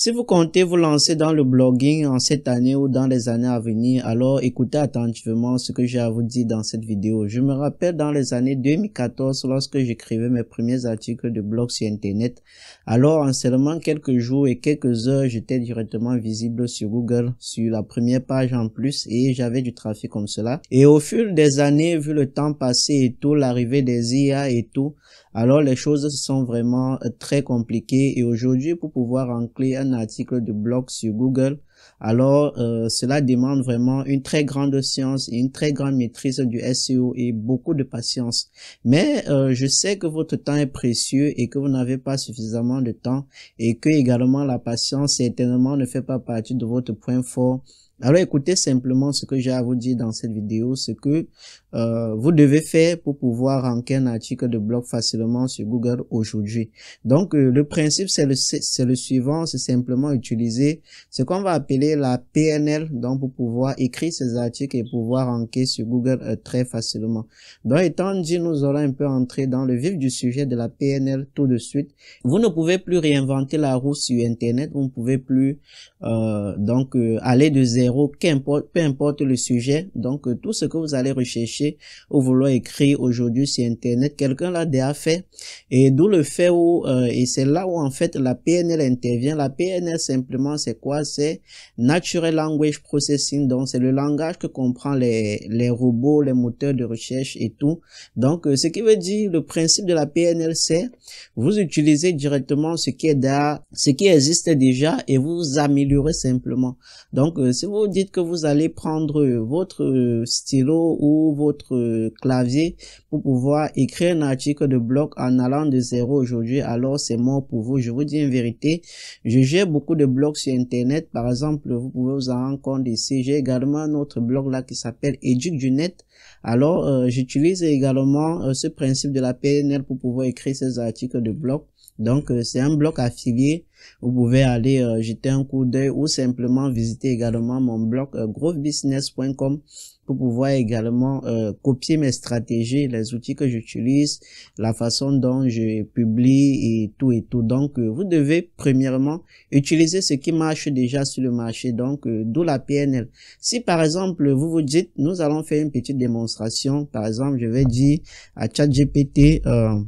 Si vous comptez vous lancer dans le blogging en cette année ou dans les années à venir, alors écoutez attentivement ce que j'ai à vous dire dans cette vidéo. Je me rappelle dans les années 2014 lorsque j'écrivais mes premiers articles de blog sur Internet. Alors en seulement quelques jours et quelques heures, j'étais directement visible sur Google, sur la première page en plus et j'avais du trafic comme cela. Et au fil des années, vu le temps passé et tout, l'arrivée des IA et tout, alors les choses sont vraiment euh, très compliquées et aujourd'hui pour pouvoir ancrer un article de blog sur Google, alors euh, cela demande vraiment une très grande science et une très grande maîtrise du SEO et beaucoup de patience. Mais euh, je sais que votre temps est précieux et que vous n'avez pas suffisamment de temps et que également la patience certainement ne fait pas partie de votre point fort alors écoutez simplement ce que j'ai à vous dire dans cette vidéo, ce que euh, vous devez faire pour pouvoir ranker un article de blog facilement sur Google aujourd'hui. Donc euh, le principe c'est le, c'est le suivant, c'est simplement utiliser ce qu'on va appeler la PNL donc pour pouvoir écrire ces articles et pouvoir ranker sur Google euh, très facilement. Donc étant dit, nous allons un peu entrer dans le vif du sujet de la PNL tout de suite. Vous ne pouvez plus réinventer la roue sur Internet, vous ne pouvez plus donc aller de zéro qu'importe, peu importe le sujet. Donc, euh, tout ce que vous allez rechercher ou vouloir écrire aujourd'hui sur Internet, quelqu'un l'a déjà fait. Et d'où le fait où, euh, et c'est là où en fait la PNL intervient. La PNL simplement, c'est quoi? C'est Natural Language Processing. Donc, c'est le langage que comprend les, les robots, les moteurs de recherche et tout. Donc, euh, ce qui veut dire, le principe de la PNL, c'est vous utilisez directement ce qui est déjà ce qui existe déjà et vous améliorez simplement. Donc, si vous dites que vous allez prendre votre stylo ou votre clavier pour pouvoir écrire un article de blog en allant de zéro aujourd'hui, alors c'est mort pour vous. Je vous dis une vérité. Je gère beaucoup de blogs sur Internet. Par exemple, vous pouvez vous en rendre compte ici. J'ai également un autre blog là qui s'appelle Éduque du Net. Alors, euh, j'utilise également euh, ce principe de la PNL pour pouvoir écrire ces articles de blog. Donc, euh, c'est un blog affilié vous pouvez aller euh, jeter un coup d'œil ou simplement visiter également mon blog euh, growthbusiness.com pour pouvoir également euh, copier mes stratégies, les outils que j'utilise, la façon dont je publie et tout et tout. Donc, euh, vous devez premièrement utiliser ce qui marche déjà sur le marché, donc d'où la PNL. Si par exemple, vous vous dites, nous allons faire une petite démonstration, par exemple, je vais dire à ChatGPT, euh,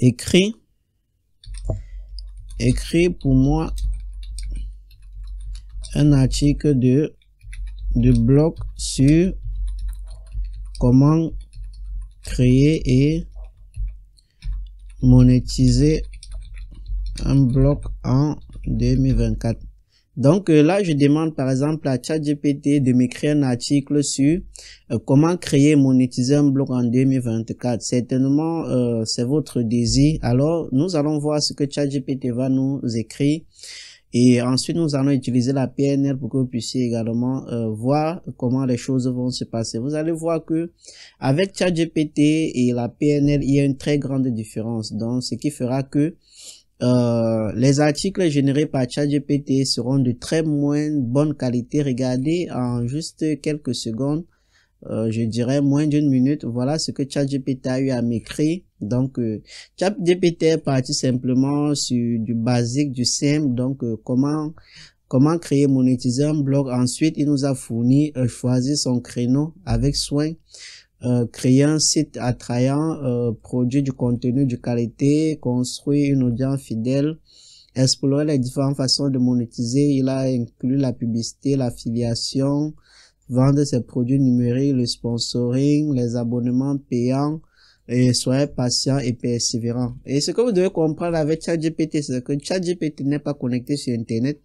écrit Écris pour moi un article de, de blog sur comment créer et monétiser un blog en 2024. Donc euh, là, je demande par exemple à ChatGPT de m'écrire un article sur euh, comment créer monétiser un blog en 2024. Certainement, euh, c'est votre désir. Alors, nous allons voir ce que ChatGPT va nous écrire. Et ensuite, nous allons utiliser la PNL pour que vous puissiez également voir comment les choses vont se passer. Vous allez voir que avec ChatGPT et la PNL, il y a une très grande différence. Donc, ce qui fera que euh, les articles générés par ChatGPT seront de très moins bonne qualité. Regardez en juste quelques secondes, euh, je dirais moins d'une minute. Voilà ce que ChatGPT a eu à m'écrire. Donc, euh, ChatGPT est parti simplement sur du basique, du simple. Donc, euh, comment comment créer, monétiser un blog. Ensuite, il nous a fourni choisi son créneau avec soin euh, créer un site attrayant, euh, produire du contenu de qualité, construire une audience fidèle, explorer les différentes façons de monétiser. Il a inclus la publicité, l'affiliation, vendre ses produits numériques, le sponsoring, les abonnements payants, et soyez patient et persévérant. Et ce que vous devez comprendre avec ChatGPT, c'est que ChatGPT n'est pas connecté sur Internet.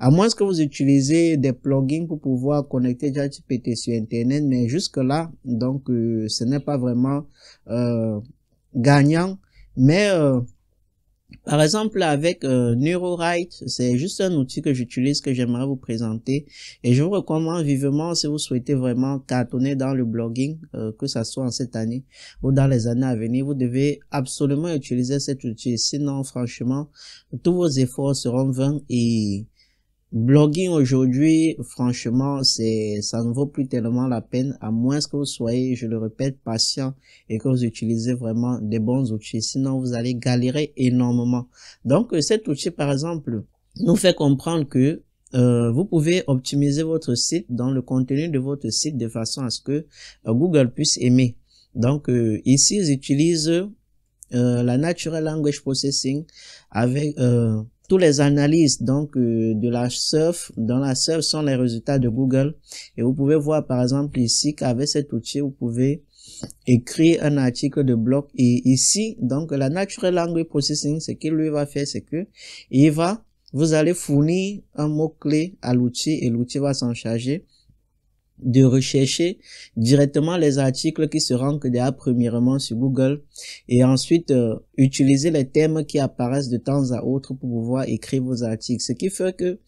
À moins que vous utilisez des plugins pour pouvoir connecter ChatGPT sur Internet, mais jusque-là, donc, euh, ce n'est pas vraiment euh, gagnant. Mais euh, par exemple, avec euh, NeuroWrite, c'est juste un outil que j'utilise, que j'aimerais vous présenter. Et je vous recommande vivement, si vous souhaitez vraiment cartonner dans le blogging, euh, que ça soit en cette année ou dans les années à venir, vous devez absolument utiliser cet outil. Sinon, franchement, tous vos efforts seront vains et blogging aujourd'hui, franchement, c'est, ça ne vaut plus tellement la peine, à moins que vous soyez, je le répète, patient et que vous utilisez vraiment des bons outils. Sinon, vous allez galérer énormément. Donc, euh, cet outil, par exemple, nous fait comprendre que euh, vous pouvez optimiser votre site dans le contenu de votre site de façon à ce que euh, Google puisse aimer. Donc ici, ils utilisent la Natural Language Processing avec tous les analyses donc euh, de la surf dans la surf sont les résultats de Google et vous pouvez voir par exemple ici qu'avec cet outil vous pouvez écrire un article de blog et ici donc la natural language processing ce qu'il lui va faire c'est que il va vous allez fournir un mot clé à l'outil et l'outil va s'en charger de rechercher directement les articles qui se que déjà premièrement sur Google et ensuite euh, utiliser les thèmes qui apparaissent de temps à autre pour pouvoir écrire vos articles. Ce qui fait que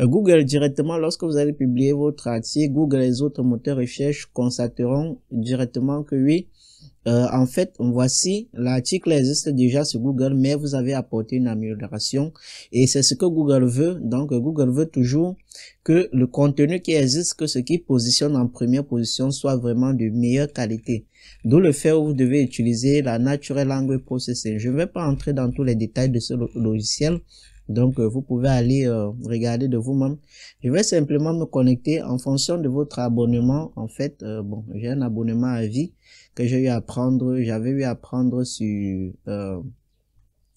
euh, Google directement, lorsque vous allez publier votre article, Google et les autres moteurs de recherche constateront directement que oui, euh, en fait, voici, l'article existe déjà sur Google, mais vous avez apporté une amélioration et c'est ce que Google veut. Donc, Google veut toujours que le contenu qui existe, que ce qui positionne en première position soit vraiment de meilleure qualité. D'où le fait où vous devez utiliser la Natural Language Processing. Je ne vais pas entrer dans tous les détails de ce logiciel. Donc, euh, vous pouvez aller euh, regarder de vous-même. Je vais simplement me connecter en fonction de votre abonnement. En fait, bon, j'ai un abonnement à vie que j'ai eu à prendre, j'avais eu à prendre sur euh,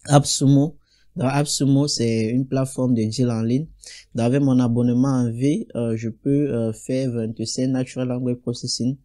AppSumo. AppSumo, c'est une plateforme de deal en ligne. j'avais avec mon abonnement en V, euh, je peux euh, faire 25 Natural Language Processing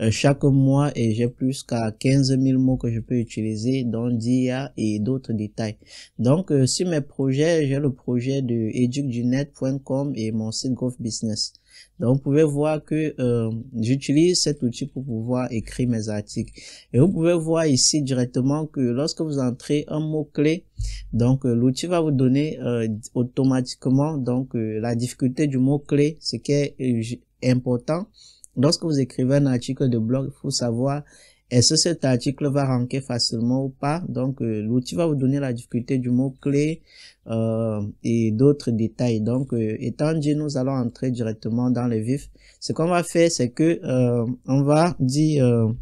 euh, chaque mois et j'ai plus qu'à 15 000 mots que je peux utiliser dans DIA et d'autres détails. Donc, euh, sur mes projets, j'ai le projet de educdunet.com et mon site growth Business. Donc, vous pouvez voir que euh, j'utilise cet outil pour pouvoir écrire mes articles. Et vous pouvez voir ici directement que lorsque vous entrez un mot-clé, donc euh, l'outil va vous donner euh, automatiquement donc euh, la difficulté du mot-clé, ce qui est important. Lorsque vous écrivez un article de blog, il faut savoir est-ce cet article va ranker facilement ou pas Donc, euh, l'outil va vous donner la difficulté du mot-clé euh, et d'autres détails. Donc, euh, étant dit, nous allons entrer directement dans le vif. Ce qu'on va faire, c'est que euh, on va dire,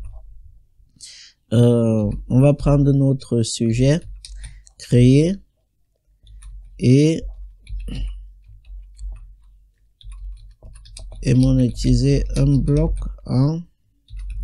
on va prendre notre sujet, créer et et monétiser un bloc en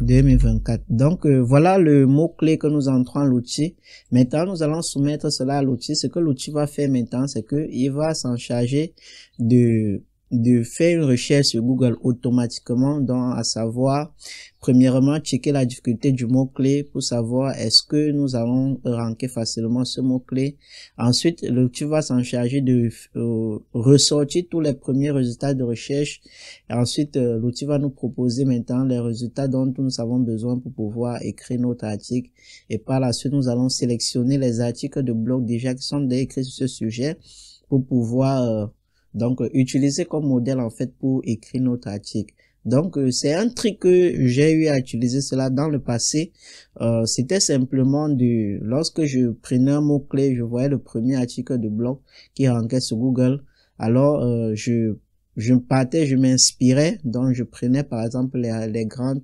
2024. Donc euh, voilà le mot-clé que nous entrons l'outil. Maintenant, nous allons soumettre cela à l'outil. Ce que l'outil va faire maintenant, c'est qu'il va s'en charger de de faire une recherche sur Google automatiquement, donc à savoir, premièrement, checker la difficulté du mot-clé pour savoir est-ce que nous allons ranker facilement ce mot-clé. Ensuite, l'outil va s'en charger de euh, ressortir tous les premiers résultats de recherche. ensuite, euh, l'outil va nous proposer maintenant les résultats dont nous avons besoin pour pouvoir écrire notre article. Et par la suite, nous allons sélectionner les articles de blog déjà qui sont déjà écrits sur ce sujet pour pouvoir... Euh, donc, utiliser comme modèle, en fait, pour écrire notre article. Donc, euh, c'est un truc que j'ai eu à utiliser cela dans le passé. Euh, c'était simplement du lorsque je prenais un mot-clé, je voyais le premier article de blog qui rentrait sur Google. Alors, euh, je, je partais, je m'inspirais. Donc, je prenais, par exemple, les, les grandes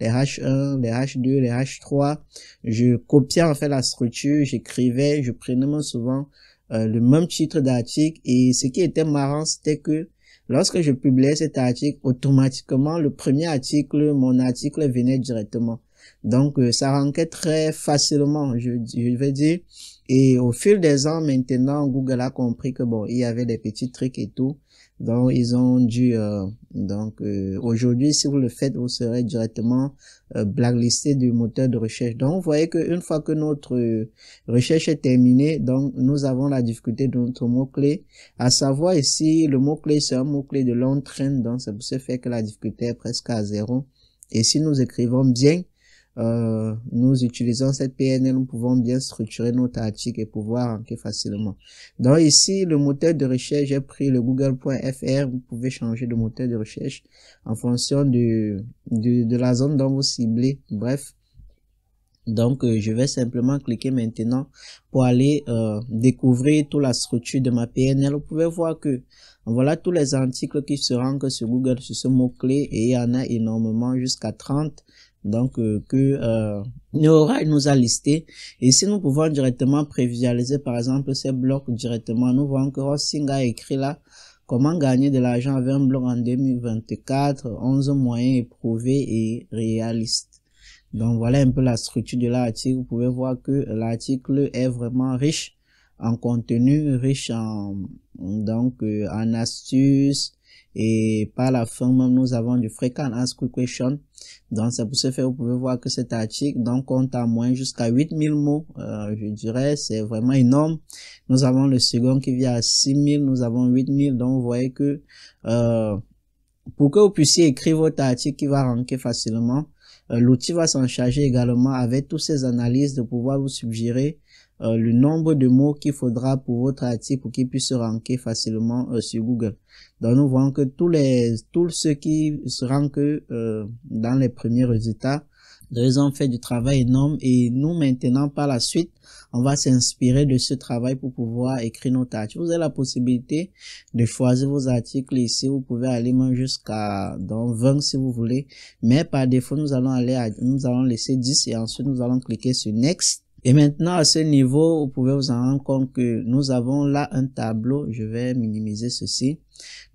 les H1, les H2, les H3. Je copiais en fait la structure, j'écrivais, je prenais souvent euh, le même titre d'article. Et ce qui était marrant, c'était que lorsque je publiais cet article, automatiquement, le premier article, mon article venait directement. Donc, euh, ça rentrait très facilement, je, je vais dire. Et au fil des ans, maintenant, Google a compris que bon, il y avait des petits trucs et tout. Donc, ils ont dû... Euh, donc, euh, aujourd'hui, si vous le faites, vous serez directement euh, blacklisté du moteur de recherche. Donc, vous voyez qu'une fois que notre recherche est terminée, donc nous avons la difficulté de notre mot-clé. À savoir ici, le mot-clé, c'est un mot-clé de longue traîne. Donc, ça ce fait que la difficulté est presque à zéro. Et si nous écrivons bien, euh, nous utilisons cette PNL, nous pouvons bien structurer nos tactiques et pouvoir ranker facilement. Donc ici, le moteur de recherche, j'ai pris le google.fr. Vous pouvez changer de moteur de recherche en fonction de, la zone dont vous ciblez. Bref. Donc, euh, je vais simplement cliquer maintenant pour aller euh, découvrir toute la structure de ma PNL. Vous pouvez voir que voilà tous les articles qui se rangent sur Google sur ce mot-clé et il y en a énormément, jusqu'à 30 donc euh, que euh, nous a listé et si nous pouvons directement prévisualiser par exemple ces blocs directement nous voyons que Rossing a écrit là comment gagner de l'argent avec un blog en 2024 11 moyens éprouvés et réalistes donc voilà un peu la structure de l'article vous pouvez voir que l'article est vraiment riche en contenu riche en donc euh, en astuces et par la fin même, nous avons du Frequent Ask Question. Donc, c'est pour ce faire, vous pouvez voir que cet article, donc, compte à moins jusqu'à 8000 mots. Euh, je dirais, c'est vraiment énorme. Nous avons le second qui vient à 6000. Nous avons 8000. Donc, vous voyez que, euh, pour que vous puissiez écrire votre article qui va ranker facilement, euh, l'outil va s'en charger également avec toutes ces analyses de pouvoir vous suggérer euh, le nombre de mots qu'il faudra pour votre article pour qu'il puisse se ranker facilement euh, sur Google. Donc nous voyons que tous les tous ceux qui se rankent euh, dans les premiers résultats, ils ont fait du travail énorme et nous maintenant par la suite, on va s'inspirer de ce travail pour pouvoir écrire nos articles. Vous avez la possibilité de choisir vos articles ici. Vous pouvez aller même jusqu'à dans 20 si vous voulez. Mais par défaut, nous allons aller à, nous allons laisser 10 et ensuite nous allons cliquer sur Next. Et maintenant, à ce niveau, vous pouvez vous en rendre compte que nous avons là un tableau. Je vais minimiser ceci.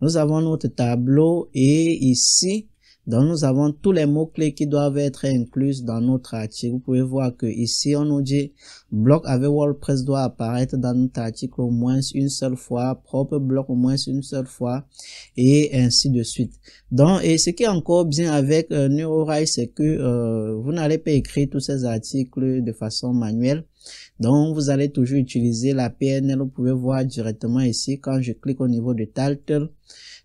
Nous avons notre tableau et ici, donc, nous avons tous les mots-clés qui doivent être inclus dans notre article. Vous pouvez voir que ici, on nous dit bloc avec WordPress doit apparaître dans notre article au moins une seule fois, propre bloc au moins une seule fois, et ainsi de suite. Donc, et ce qui est encore bien avec euh, c'est que euh, vous n'allez pas écrire tous ces articles de façon manuelle. Donc, vous allez toujours utiliser la PNL. Vous pouvez voir directement ici, quand je clique au niveau de Title,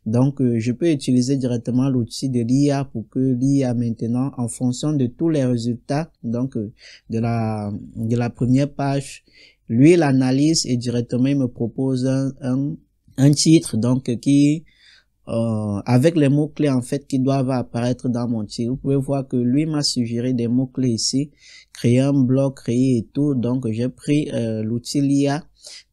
donc, euh, je peux utiliser directement l'outil de l'IA pour que l'IA maintenant, en fonction de tous les résultats, donc euh, de la, de la première page, lui l'analyse et directement il me propose un, un, titre donc qui euh, avec les mots clés en fait qui doivent apparaître dans mon titre. Vous pouvez voir que lui m'a suggéré des mots clés ici, créer un blog, créer et tout. Donc j'ai pris l'outil LIA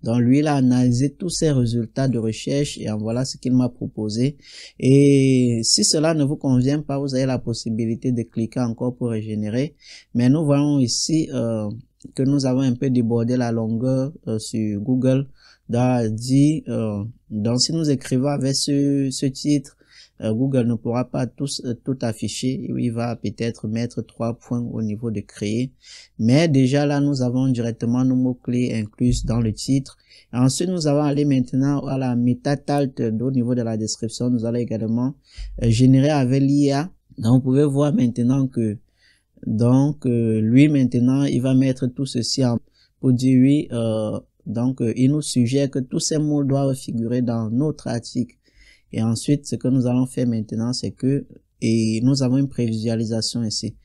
donc lui, il a analysé tous ses résultats de recherche et en voilà ce qu'il m'a proposé. Et si cela ne vous convient pas, vous avez la possibilité de cliquer encore pour régénérer. Mais nous voyons ici euh, que nous avons un peu débordé la longueur euh, sur Google. dit, euh, donc si nous écrivons avec ce titre, euh, Google ne pourra pas tous, euh, tout afficher. Il va peut-être mettre trois points au niveau de créer. Mais déjà là, nous avons directement nos mots-clés inclus dans le titre. ensuite, nous allons aller maintenant à la meta au niveau de la description. Nous allons également euh, générer avec l'IA. Donc, vous pouvez voir maintenant que donc lui maintenant, il va mettre tout ceci pour dire oui. donc, il nous suggère que tous ces mots doivent figurer dans notre article. Et ensuite, ce que nous allons faire maintenant, c'est que et nous avons une prévisualisation ici.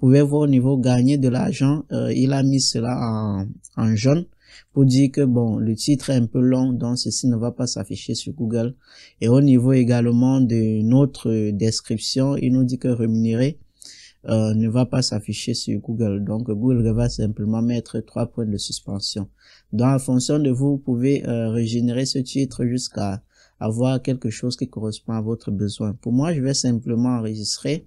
Vous pouvez voir au niveau gagner de l'argent, euh, il a mis cela en, en, jaune pour dire que bon, le titre est un peu long, donc ceci ne va pas s'afficher sur Google. Et au niveau également de notre description, il nous dit que rémunéré euh, ne va pas s'afficher sur Google. Donc Google va simplement mettre trois points de suspension. Donc en fonction de vous, vous pouvez euh, régénérer ce titre jusqu'à avoir quelque chose qui correspond à votre besoin. Pour moi, je vais simplement enregistrer.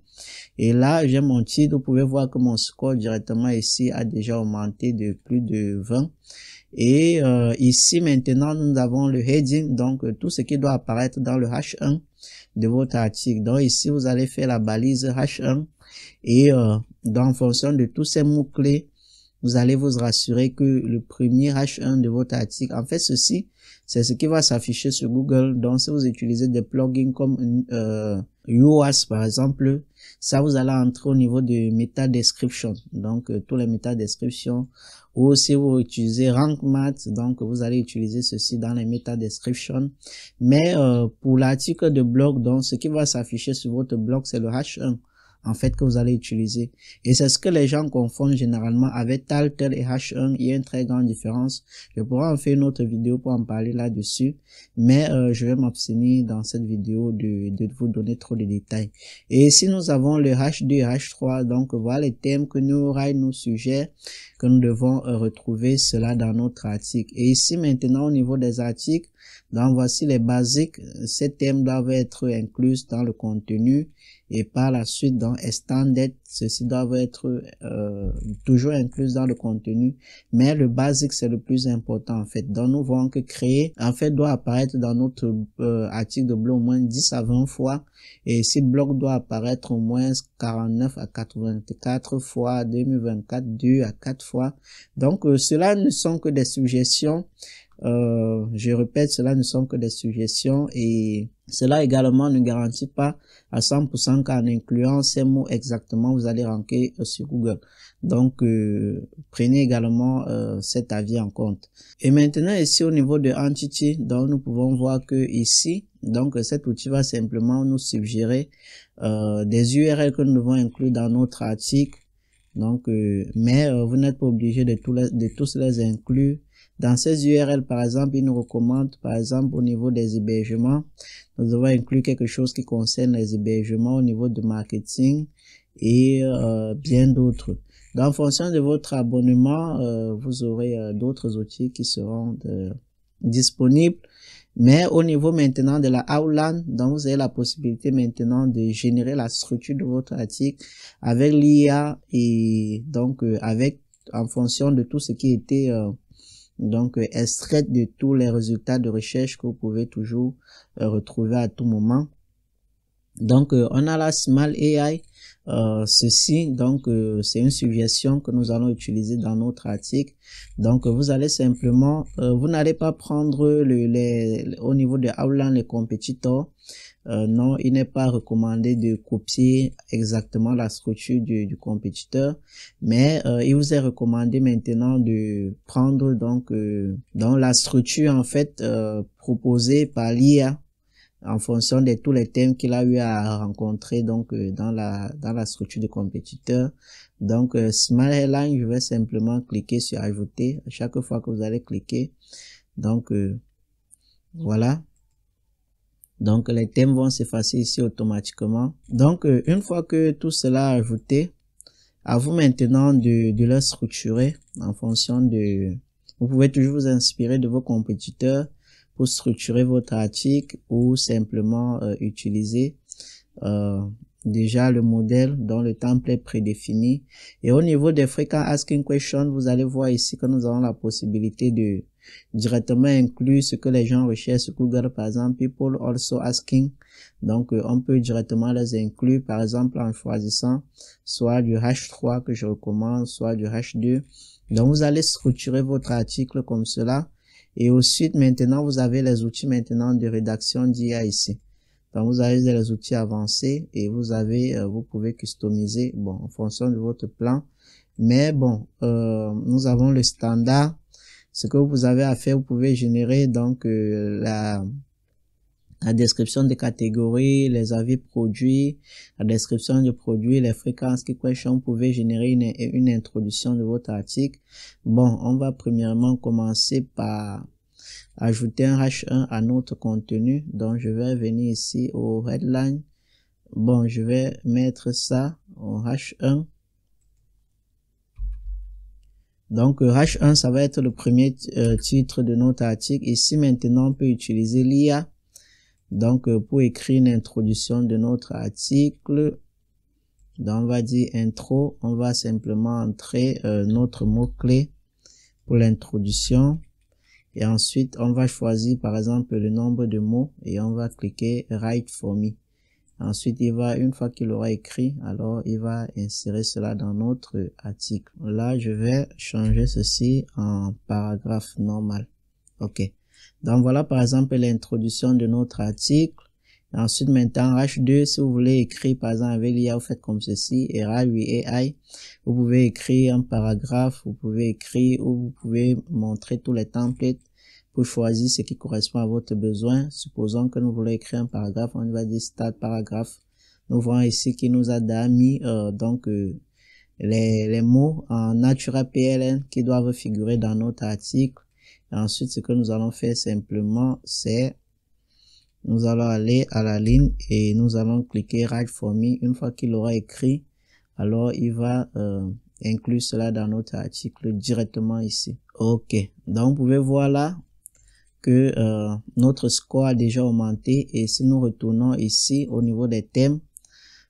Et là, j'ai mon titre. Vous pouvez voir que mon score directement ici a déjà augmenté de plus de 20. Et euh, ici, maintenant, nous avons le heading, donc euh, tout ce qui doit apparaître dans le H1 de votre article. Donc ici, vous allez faire la balise H1 et euh, dans, fonction de tous ces mots-clés, vous allez vous rassurer que le premier H1 de votre article, en fait, ceci, c'est ce qui va s'afficher sur Google. Donc, si vous utilisez des plugins comme euh, par exemple, ça, vous allez entrer au niveau de meta description. Donc, euh, tous les meta descriptions. Ou si vous utilisez Rank Math, donc vous allez utiliser ceci dans les meta description. Mais euh, pour l'article de blog, donc ce qui va s'afficher sur votre blog, c'est le H1 en fait que vous allez utiliser. Et c'est ce que les gens confondent généralement avec Taltel et H1. Il y a une très grande différence. Je pourrais en faire une autre vidéo pour en parler là-dessus. Mais euh, je vais m'abstenir dans cette vidéo de, vous donner trop de détails. Et ici nous avons le H2 et H3, donc voilà les thèmes que nous RAI nous suggère que nous devons euh, retrouver cela dans notre article. Et ici maintenant au niveau des articles, donc voici les basiques. Ces thèmes doivent être inclus dans le contenu et par la suite dans Standard, ceci doivent être euh, toujours inclus dans le contenu. Mais le basique, c'est le plus important en fait. Donc nous voulons que créer, en fait, doit apparaître dans notre euh, article de blog au moins 10 à 20 fois. Et ce blog doit apparaître au moins 49 à 84 fois, 2024, 2 à 4 fois. Donc euh, cela ne sont que des suggestions euh, je répète, cela ne sont que des suggestions et cela également ne garantit pas à 100% qu'en incluant ces mots exactement, vous allez ranker euh, sur Google. Donc, euh, prenez également cet avis en compte. Et maintenant, ici au niveau de Entity, donc nous pouvons voir que ici, donc cet outil va simplement nous suggérer des URL que nous devons inclure dans notre article. Donc, mais vous n'êtes pas obligé de, de tous les inclure dans ces URL, par exemple, ils nous recommandent, par exemple, au niveau des hébergements, nous avons inclure quelque chose qui concerne les hébergements au niveau de marketing et euh, bien d'autres. en fonction de votre abonnement, euh, vous aurez euh, d'autres outils qui seront disponibles. Mais au niveau maintenant de la Outland, donc vous avez la possibilité maintenant de générer la structure de votre article avec l'IA et donc avec en fonction de tout ce qui était donc euh, extrait de tous les résultats de recherche que vous pouvez toujours euh, retrouver à tout moment. Donc euh, on a la Small AI. ceci, donc c'est une suggestion que nous allons utiliser dans notre article. Donc vous allez simplement, vous n'allez pas prendre le, les, au niveau de Outland les compétiteurs, euh, non, il n'est pas recommandé de copier exactement la structure du, compétiteur, mais euh, il vous est recommandé maintenant de prendre donc euh, dans la structure en fait proposée par l'IA en fonction de tous les thèmes qu'il a eu à rencontrer donc dans la dans la structure du compétiteur. Donc smiley line, je vais simplement cliquer sur ajouter à chaque fois que vous allez cliquer. Donc voilà. Donc, les thèmes vont s'effacer ici automatiquement. Donc, euh, une fois que tout cela est ajouté, à vous maintenant de, de le structurer en fonction de... Vous pouvez toujours vous inspirer de vos compétiteurs pour structurer votre article ou simplement euh, utiliser euh, déjà le modèle dont le template est prédéfini. Et au niveau des fréquents asking questions, vous allez voir ici que nous avons la possibilité de directement inclut ce que les gens recherchent Google, par exemple, people also asking. Donc, euh, on peut directement les inclure, par exemple, en choisissant soit du H3 que je recommande, soit du H2. Donc, vous allez structurer votre article comme cela. Et ensuite, maintenant, vous avez les outils maintenant de rédaction d'IA ici. Donc, vous avez les outils avancés et vous avez, euh, vous pouvez customiser, bon, en fonction de votre plan. Mais bon, euh, nous avons le standard ce que vous avez à faire, vous pouvez générer donc euh, la, la description des catégories, les avis produits, la description du produit, les fréquences qui question, vous pouvez générer une, une introduction de votre article. Bon, on va premièrement commencer par ajouter un H1 à notre contenu. Donc, je vais venir ici au headline. Bon, je vais mettre ça en H1. Donc H1, euh, ça va être le premier euh, titre de notre article. Ici maintenant, on peut utiliser l'IA. Donc euh, pour écrire une introduction de notre article, donc on va dire intro, on va simplement entrer notre mot-clé pour l'introduction. Et ensuite, on va choisir par exemple le nombre de mots et on va cliquer Write for me. Ensuite, il va, une fois qu'il aura écrit, alors il va insérer cela dans notre article. Là, je vais changer ceci en paragraphe normal. OK. Donc voilà par exemple l'introduction de notre article. Ensuite, maintenant, H2, si vous voulez écrire, par exemple, avec l'IA, vous faites comme ceci, RA, AI. Vous pouvez écrire un paragraphe, vous pouvez écrire ou vous pouvez montrer tous les templates pour choisir ce qui correspond à votre besoin. Supposons que nous voulons écrire un paragraphe, on va dire start paragraphe. Nous voyons ici qu'il nous a mis euh, donc euh, les, les, mots en Natura PLN qui doivent figurer dans notre article. ensuite, ce que nous allons faire simplement, c'est nous allons aller à la ligne et nous allons cliquer Write for me. Une fois qu'il aura écrit, alors il va euh, inclure cela dans notre article directement ici. Ok, donc vous pouvez voir là, que euh, notre score a déjà augmenté et si nous retournons ici au niveau des thèmes,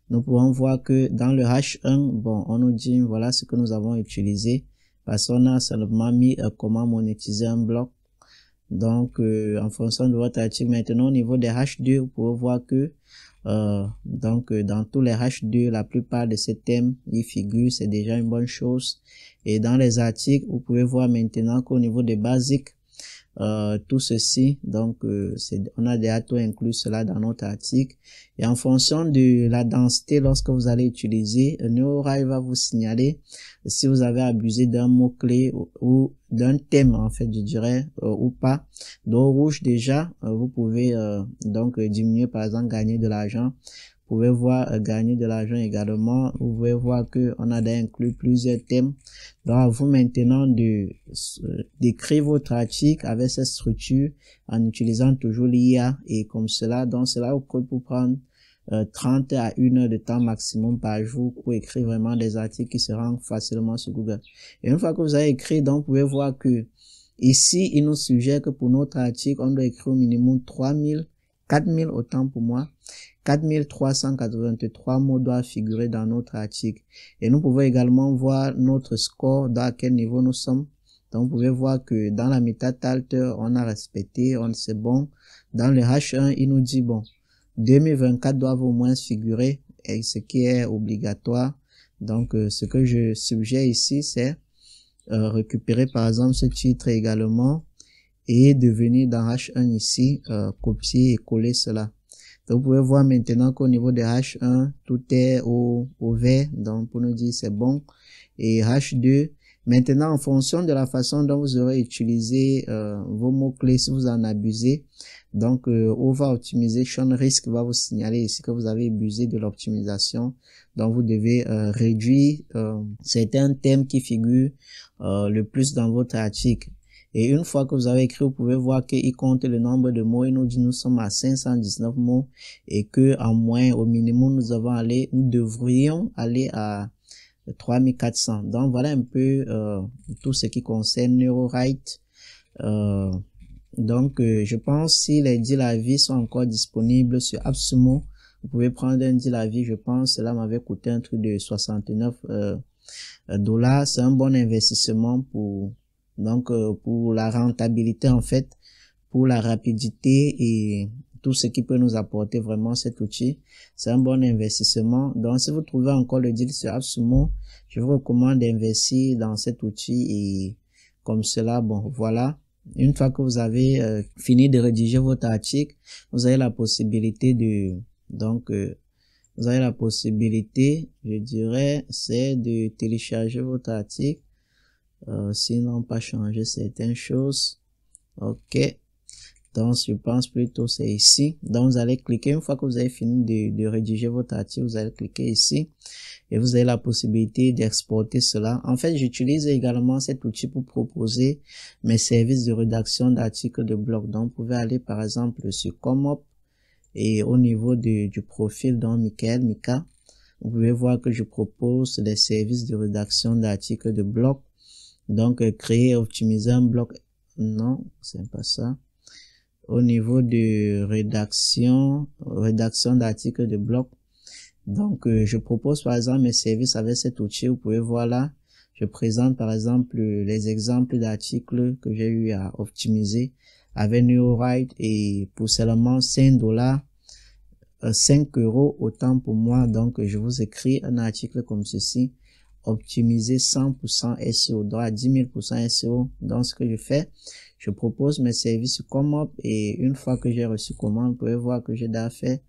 nous pouvons voir que dans le H1, bon, on nous dit voilà ce que nous avons utilisé parce qu'on a seulement mis euh, comment monétiser un bloc. Donc, euh, en fonction de votre article, maintenant au niveau des H2, vous pouvez voir que donc dans tous les H2, la plupart de ces thèmes y figurent, c'est déjà une bonne chose. Et dans les articles, vous pouvez voir maintenant qu'au niveau des basiques, euh, tout ceci. Donc, euh, on a déjà tout inclus cela dans notre article. Et en fonction de la densité, lorsque vous allez utiliser, Neural va vous signaler si vous avez abusé d'un mot-clé ou, d'un thème, en fait, je dirais, euh, ou pas. D'eau rouge, déjà, vous pouvez donc diminuer, par exemple, gagner de l'argent pouvez voir euh, gagner de l'argent également. Vous pouvez voir que on a inclus plusieurs thèmes. Donc, à vous maintenant de euh, d'écrire votre article avec cette structure en utilisant toujours l'IA et comme cela. Donc, cela vous prend pour prendre 30 euh, à 1 heure de temps maximum par jour pour écrire vraiment des articles qui se rendent facilement sur Google. Et une fois que vous avez écrit, donc, vous pouvez voir que Ici, il nous suggère que pour notre article, on doit écrire au minimum 3000 4000 autant pour moi. 4383 mots doivent figurer dans notre article. Et nous pouvons également voir notre score, dans quel niveau nous sommes. Donc, vous pouvez voir que dans la alter on a respecté, on sait bon. Dans le H1, il nous dit, bon, 2024 doivent au moins figurer, et ce qui est obligatoire. Donc, euh, ce que je suggère ici, c'est euh, récupérer par exemple ce titre également et de venir dans H1 ici, euh, copier et coller cela. Donc vous pouvez voir maintenant qu'au niveau de H1, tout est au, au vert, donc pour nous dire c'est bon. Et H2, maintenant en fonction de la façon dont vous aurez utilisé euh, vos mots-clés, si vous en abusez, donc euh, optimiser, Optimization Risk va vous signaler ici que vous avez abusé de l'optimisation. Donc vous devez euh, réduire euh, certains thèmes qui figurent le plus dans votre article. Et une fois que vous avez écrit, vous pouvez voir qu'il compte le nombre de mots. Et nous dit nous sommes à 519 mots et que en moins, au minimum, nous avons allé, nous devrions aller à 3400. Donc voilà un peu euh, tout ce qui concerne NeuroWrite. Euh, donc euh, je pense si les deals à vie sont encore disponibles sur absumo vous pouvez prendre un deal à vie. Je pense cela m'avait coûté un truc de 69 dollars. C'est un bon investissement pour donc, euh, pour la rentabilité, en fait, pour la rapidité et tout ce qui peut nous apporter vraiment cet outil. C'est un bon investissement. Donc, si vous trouvez encore le deal sur Absumo, je vous recommande d'investir dans cet outil et comme cela, bon, voilà. Une fois que vous avez euh, fini de rédiger votre article, vous avez la possibilité de, donc, euh, vous avez la possibilité, je dirais, c'est de télécharger votre article euh, sinon pas changer certaines choses ok donc je pense plutôt c'est ici donc vous allez cliquer une fois que vous avez fini de, de rédiger votre article vous allez cliquer ici et vous avez la possibilité d'exporter cela en fait j'utilise également cet outil pour proposer mes services de rédaction d'articles de blog donc vous pouvez aller par exemple sur Comop et au niveau du profil dans Michael Mika vous pouvez voir que je propose des services de rédaction d'articles de blog donc, euh, créer, optimiser un bloc, non, c'est pas ça. Au niveau de rédaction, rédaction d'articles de blog, donc euh, je propose par exemple mes services avec cet outil, vous pouvez voir là, je présente par exemple les exemples d'articles que j'ai eu à optimiser avec NeuroWrite et pour seulement 5 dollars, 5 euh, euros autant pour moi. Donc, je vous écris un article comme ceci optimiser 100% SEO, droit à 10 000% SEO dans ce que je fais. Je propose mes services comme up et une fois que j'ai reçu commande, vous pouvez voir que j'ai déjà fait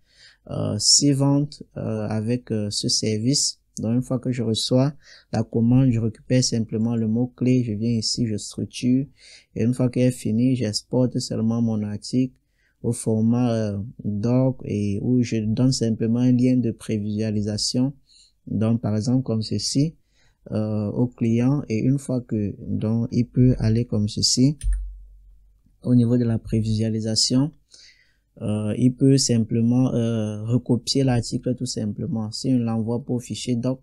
euh, 6 ventes euh, avec euh, ce service. Donc une fois que je reçois la commande, je récupère simplement le mot-clé, je viens ici, je structure et une fois qu'elle est finie, j'exporte seulement mon article au format euh, doc et où je donne simplement un lien de prévisualisation donc, par exemple, comme ceci euh, au client et une fois que donc il peut aller comme ceci au niveau de la prévisualisation euh, il peut simplement euh, recopier l'article tout simplement si on l'envoie pour fichier doc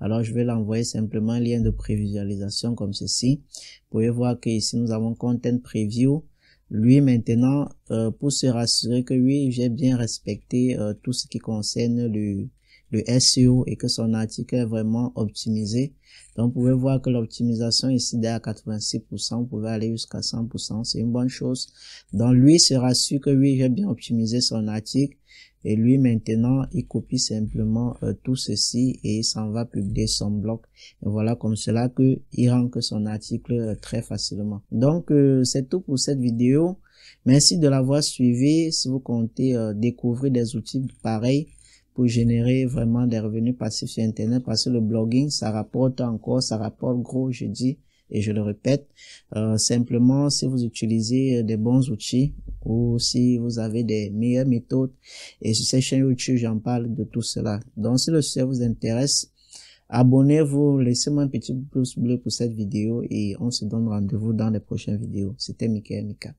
alors je vais l'envoyer simplement un lien de prévisualisation comme ceci vous pouvez voir que ici nous avons content preview lui maintenant euh, pour se rassurer que oui j'ai bien respecté euh, tout ce qui concerne le le SEO et que son article est vraiment optimisé. Donc, vous pouvez voir que l'optimisation ici est à 86%, vous pouvez aller jusqu'à 100%, c'est une bonne chose. Donc, lui sera sûr que oui, j'ai bien optimisé son article. Et lui, maintenant, il copie simplement euh, tout ceci et il s'en va publier son blog. Et voilà comme cela que il que son article euh, très facilement. Donc, euh, c'est tout pour cette vidéo. Merci de l'avoir suivi. Si vous comptez découvrir des outils pareils, pour générer vraiment des revenus passifs sur Internet parce que le blogging, ça rapporte encore, ça rapporte gros, je dis et je le répète. Euh, simplement, si vous utilisez euh, des bons outils ou si vous avez des meilleures méthodes, et sur ces chaîne YouTube, j'en parle de tout cela. Donc, si le sujet vous intéresse, abonnez-vous, laissez-moi un petit pouce bleu pour cette vidéo et on se donne rendez-vous dans les prochaines vidéos. C'était Mika Mika.